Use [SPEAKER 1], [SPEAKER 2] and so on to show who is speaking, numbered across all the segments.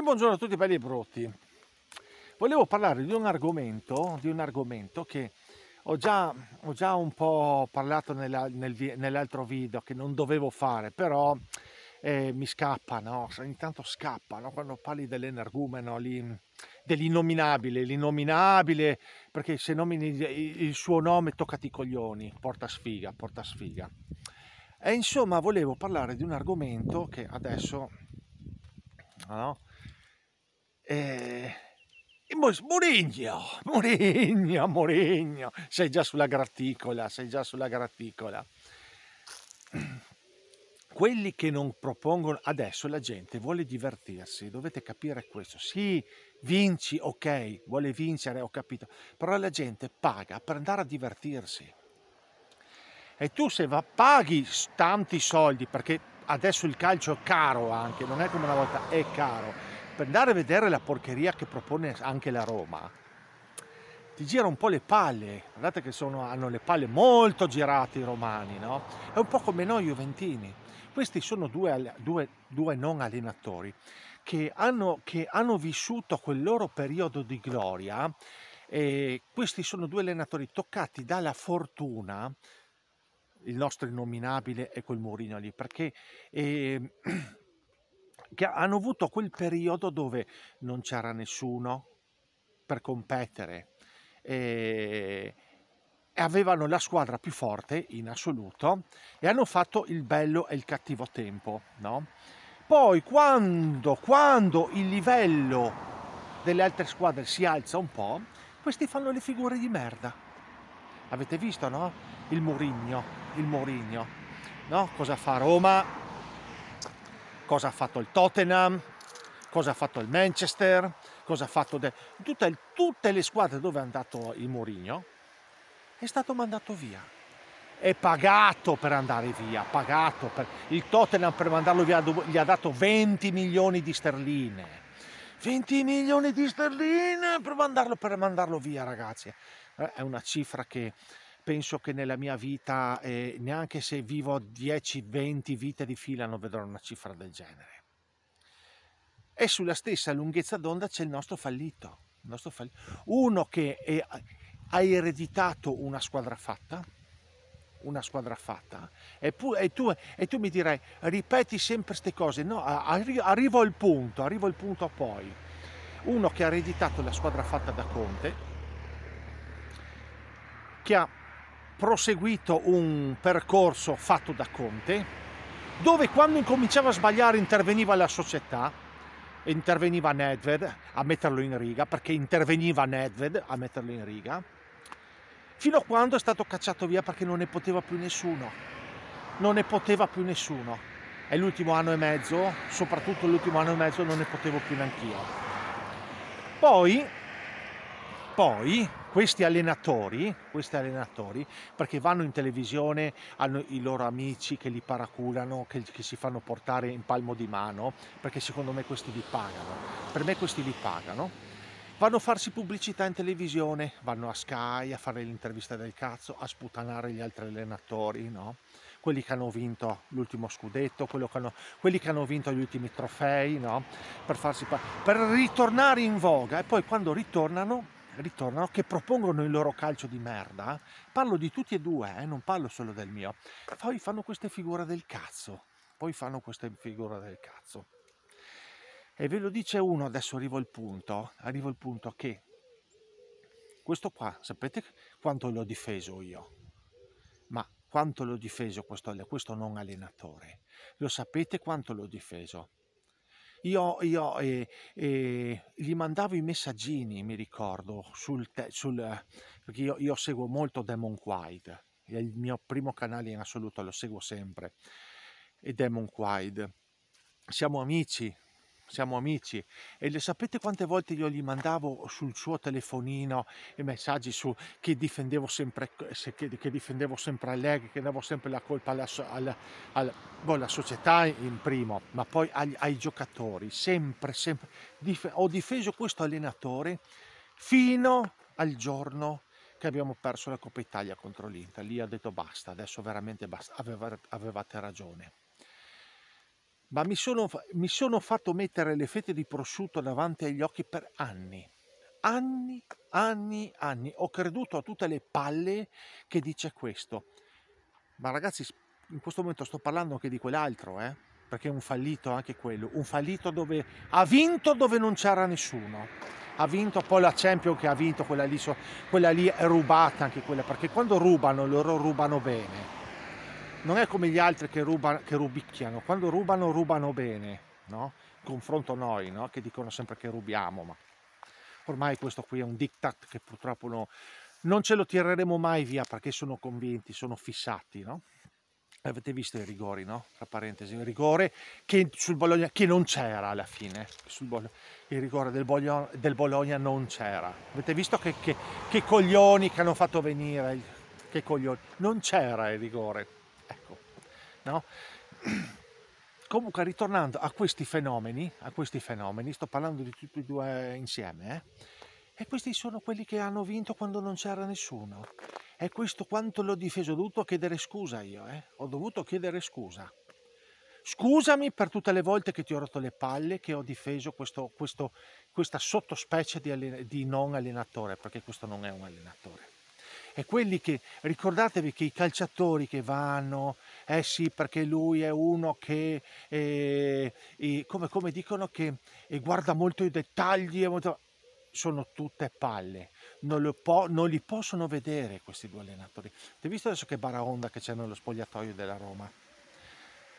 [SPEAKER 1] Buongiorno a tutti belli e brutti. Volevo parlare di un argomento, di un argomento che ho già, ho già un po' parlato nella, nel, nell'altro video che non dovevo fare, però eh, mi scappa, no? ogni tanto scappa no? quando parli dell'energumeno, dell'innominabile, l'innominabile, perché se nomini il suo nome toccati i coglioni, porta sfiga, porta sfiga. E insomma volevo parlare di un argomento che adesso... No? Eh, Murigno, Murigno, Morigno, sei già sulla graticola, sei già sulla graticola. Quelli che non propongono, adesso la gente vuole divertirsi, dovete capire questo. Sì, vinci, ok, vuole vincere, ho capito, però la gente paga per andare a divertirsi. E tu se va, paghi tanti soldi, perché adesso il calcio è caro anche, non è come una volta, è caro. Per andare a vedere la porcheria che propone anche la Roma, ti gira un po' le palle. Guardate che sono, hanno le palle molto girate i romani, no? È un po' come noi Juventini. Questi sono due, due, due non allenatori che hanno, che hanno vissuto quel loro periodo di gloria. E questi sono due allenatori toccati dalla fortuna il nostro innominabile è quel Mourinho lì, perché eh, hanno avuto quel periodo dove non c'era nessuno per competere eh, e avevano la squadra più forte in assoluto e hanno fatto il bello e il cattivo tempo, no? Poi quando, quando il livello delle altre squadre si alza un po', questi fanno le figure di merda. Avete visto, no? il Murigno, il Murigno, no? Cosa fa Roma? Cosa ha fatto il Tottenham? Cosa ha fatto il Manchester? Cosa ha fatto de... tutte, tutte le squadre dove è andato il Murigno? È stato mandato via. È pagato per andare via, pagato per... Il Tottenham per mandarlo via gli ha dato 20 milioni di sterline. 20 milioni di sterline per mandarlo, per mandarlo via, ragazzi. Eh, è una cifra che penso che nella mia vita, eh, neanche se vivo 10-20 vite di fila, non vedrò una cifra del genere. E sulla stessa lunghezza d'onda c'è il nostro fallito. Il nostro fallito. Uno che è, ha ereditato una squadra fatta, una squadra fatta, e, pu- e, tu, e tu, mi dirai, ripeti sempre queste cose, no, arri- arrivo al punto, arrivo al punto poi. Uno che ha ereditato la squadra fatta da Conte, che ha proseguito un percorso fatto da Conte, dove quando incominciava a sbagliare interveniva la società, interveniva Nedved a metterlo in riga, perché interveniva Nedved a metterlo in riga, fino a quando è stato cacciato via perché non ne poteva più nessuno. Non ne poteva più nessuno. E l'ultimo anno e mezzo, soprattutto l'ultimo anno e mezzo, non ne potevo più neanch'io. Poi poi questi allenatori, questi allenatori, perché vanno in televisione, hanno i loro amici che li paraculano, che, che, si fanno portare in palmo di mano, perché secondo me questi li pagano, per me questi li pagano, vanno a farsi pubblicità in televisione, vanno a Sky a fare l'intervista del cazzo, a sputanare gli altri allenatori, no? quelli che hanno vinto l'ultimo scudetto, che hanno, quelli che hanno vinto gli ultimi trofei, no? per, farsi, per ritornare in voga e poi quando ritornano ritornano, che propongono il loro calcio di merda, parlo di tutti e due, eh, non parlo solo del mio, poi fanno queste figure del cazzo, poi fanno queste figure del cazzo. E ve lo dice uno, adesso arrivo al punto, arrivo al punto che questo qua, sapete quanto l'ho difeso io? Ma quanto l'ho difeso questo, questo non allenatore? Lo sapete quanto l'ho difeso? Io, io eh, eh, gli mandavo i messaggini, mi ricordo, sul, te, sul, perché io, io, seguo molto Demon Quaid, è il mio primo canale in assoluto, lo seguo sempre, e Demon Quaid. Siamo amici, siamo amici e le, sapete quante volte io gli mandavo sul suo telefonino i messaggi su che difendevo sempre, se, che, che difendevo sempre Allegri, che davo sempre la colpa alla, alla, alla, boh, alla società in primo, ma poi agli, ai giocatori, sempre, sempre. Dif ho difeso questo allenatore fino al giorno che abbiamo perso la Coppa Italia contro l'Inter. Lì ha detto basta, adesso veramente basta, Aveva, avevate ragione ma mi sono, mi sono fatto mettere le fette di prosciutto davanti agli occhi per anni. Anni, anni, anni. Ho creduto a tutte le palle che dice questo. Ma ragazzi, in questo momento sto parlando anche di quell'altro, eh? perché è un fallito anche quello, un fallito dove ha vinto dove non c'era nessuno. Ha vinto poi la Champions che ha vinto, quella lì, quella lì è rubata anche quella, perché quando rubano loro rubano bene non è come gli altri che, ruba, che rubicchiano, quando rubano rubano bene, no? confronto noi, no? che dicono sempre che rubiamo, ma ormai questo qui è un diktat che purtroppo no, non ce lo tireremo mai via perché sono convinti, sono fissati. No? Avete visto i rigori, no? Tra parentesi, il rigore che sul Bologna che non c'era alla fine. Bologna, il rigore del Bologna, del Bologna non c'era. Avete visto che, che, che coglioni che hanno fatto venire? Che coglioni? Non c'era il rigore. No? Comunque, ritornando a questi fenomeni, a questi fenomeni, sto parlando di tutti e due insieme, eh? e questi sono quelli che hanno vinto quando non c'era nessuno. E questo quanto l'ho difeso, ho dovuto chiedere scusa io, eh? ho dovuto chiedere scusa. Scusami per tutte le volte che ti ho rotto le palle, che ho difeso questo, questo, questa sottospecie di, allen- di non allenatore, perché questo non è un allenatore. E quelli che, ricordatevi che i calciatori che vanno eh sì perché lui è uno che, eh, come, come, dicono, che eh, guarda molto i dettagli, sono tutte palle, non, po non, li possono vedere questi due allenatori. Ti hai visto adesso che baraonda che c'è nello spogliatoio della Roma?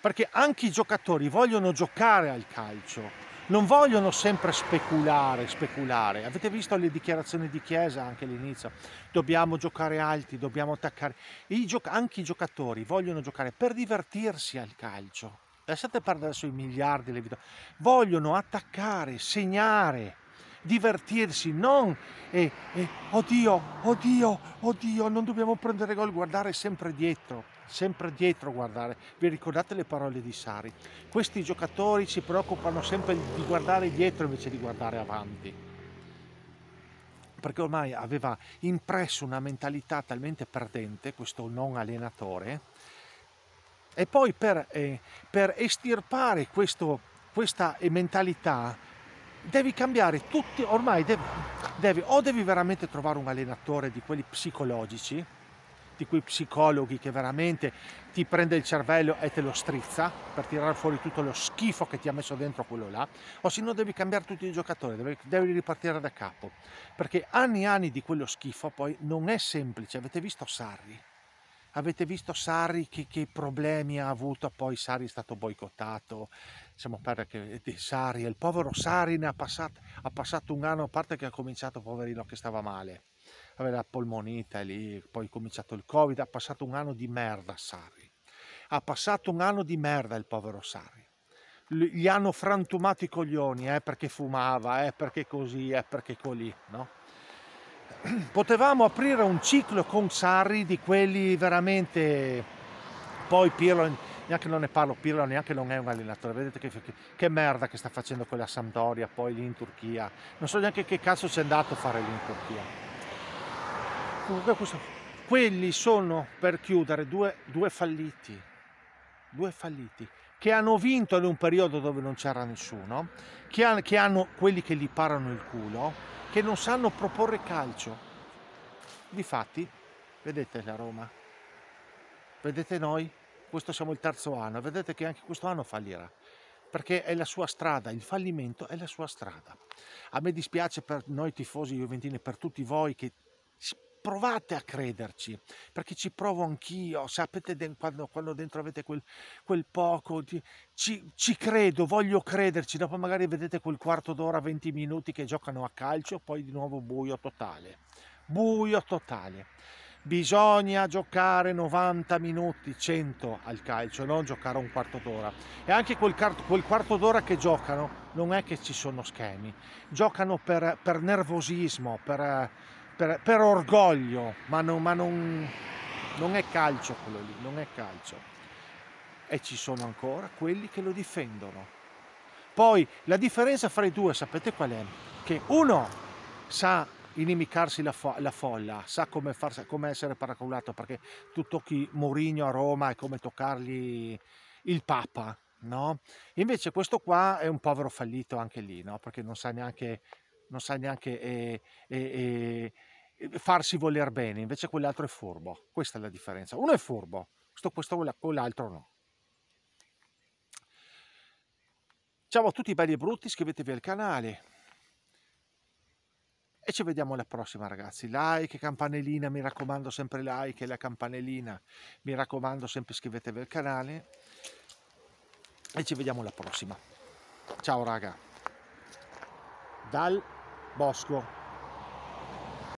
[SPEAKER 1] Perché anche i giocatori vogliono giocare al calcio, non vogliono sempre speculare, speculare. Avete visto le dichiarazioni di Chiesa anche all'inizio? Dobbiamo giocare alti, dobbiamo attaccare. I anche i giocatori vogliono giocare per divertirsi al calcio. Lasciate parlare sui miliardi le video. Vogliono attaccare, segnare, divertirsi, non e, e oddio, oddio, oddio, non dobbiamo prendere gol, guardare sempre dietro sempre dietro guardare. Vi ricordate le parole di Sari? Questi giocatori si preoccupano sempre di guardare dietro invece di guardare avanti perché ormai aveva impresso una mentalità talmente perdente, questo non allenatore, e poi per, eh, per estirpare questo, questa eh, mentalità devi cambiare tutti, ormai devi, devi, o devi veramente trovare un allenatore di quelli psicologici, di quei psicologhi che veramente ti prende il cervello e te lo strizza per tirare fuori tutto lo schifo che ti ha messo dentro quello là, o se no devi cambiare tutti i giocatori, devi, devi ripartire da capo, perché anni e anni di quello schifo poi non è semplice, avete visto Sarri? Avete visto Sarri che, che, problemi ha avuto, poi Sarri è stato boicottato, siamo perché eh, di Sarri, il povero Sarri ha passato, ha passato un anno, a parte che ha cominciato poverino che stava male, aveva la polmonite lì, poi è cominciato il covid, ha passato un anno di merda Sarri, ha passato un anno di merda il povero Sarri. Gli hanno frantumato i coglioni, eh, perché fumava, eh, perché così, eh, perché colì, no? Potevamo aprire un ciclo con Sarri di quelli veramente... Poi Pirlo neanche non ne parlo, Pirlo neanche non è un allenatore, vedete che, che, che merda che sta facendo quella Sampdoria, poi lì in Turchia, non so neanche che cazzo c'è andato a fare lì in Turchia questo, quelli sono per chiudere due, due falliti, due falliti che hanno vinto in un periodo dove non c'era nessuno, che, hanno, che hanno quelli che gli parano il culo, che non sanno proporre calcio. Difatti, vedete la Roma, vedete noi, questo siamo il terzo anno, vedete che anche questo anno fallirà perché è la sua strada, il fallimento è la sua strada. A me dispiace per noi tifosi juventini, per tutti voi che provate a crederci, perché ci provo anch'io, sapete quando, quando dentro avete quel, quel poco, ci, ci, credo, voglio crederci, dopo magari vedete quel quarto d'ora, 20 minuti che giocano a calcio, poi di nuovo buio totale, buio totale. Bisogna giocare 90 minuti, 100 al calcio, non giocare un quarto d'ora. E anche quel, quel quarto d'ora che giocano non è che ci sono schemi, giocano per, per nervosismo, per per, per orgoglio, ma, non, ma non, non è calcio quello lì, non è calcio. E ci sono ancora quelli che lo difendono. Poi la differenza fra i due, sapete qual è? Che uno sa inimicarsi la, fo la, folla, sa come, farsi, come essere paraculato, perché tu tocchi Mourinho a Roma è come toccargli il Papa, no? Invece questo qua è un povero fallito anche lì, no? Perché non sa neanche non sa neanche eh eh, eh, eh, farsi voler bene, invece quell'altro è furbo. Questa è la differenza. Uno è furbo, questo, questo quell'altro no. Ciao a tutti belli e brutti, iscrivetevi al canale. E ci vediamo alla prossima ragazzi. Like, campanellina, mi raccomando sempre like e la campanellina. Mi raccomando sempre iscrivetevi al canale. E ci vediamo alla prossima. Ciao raga. Dal Bosco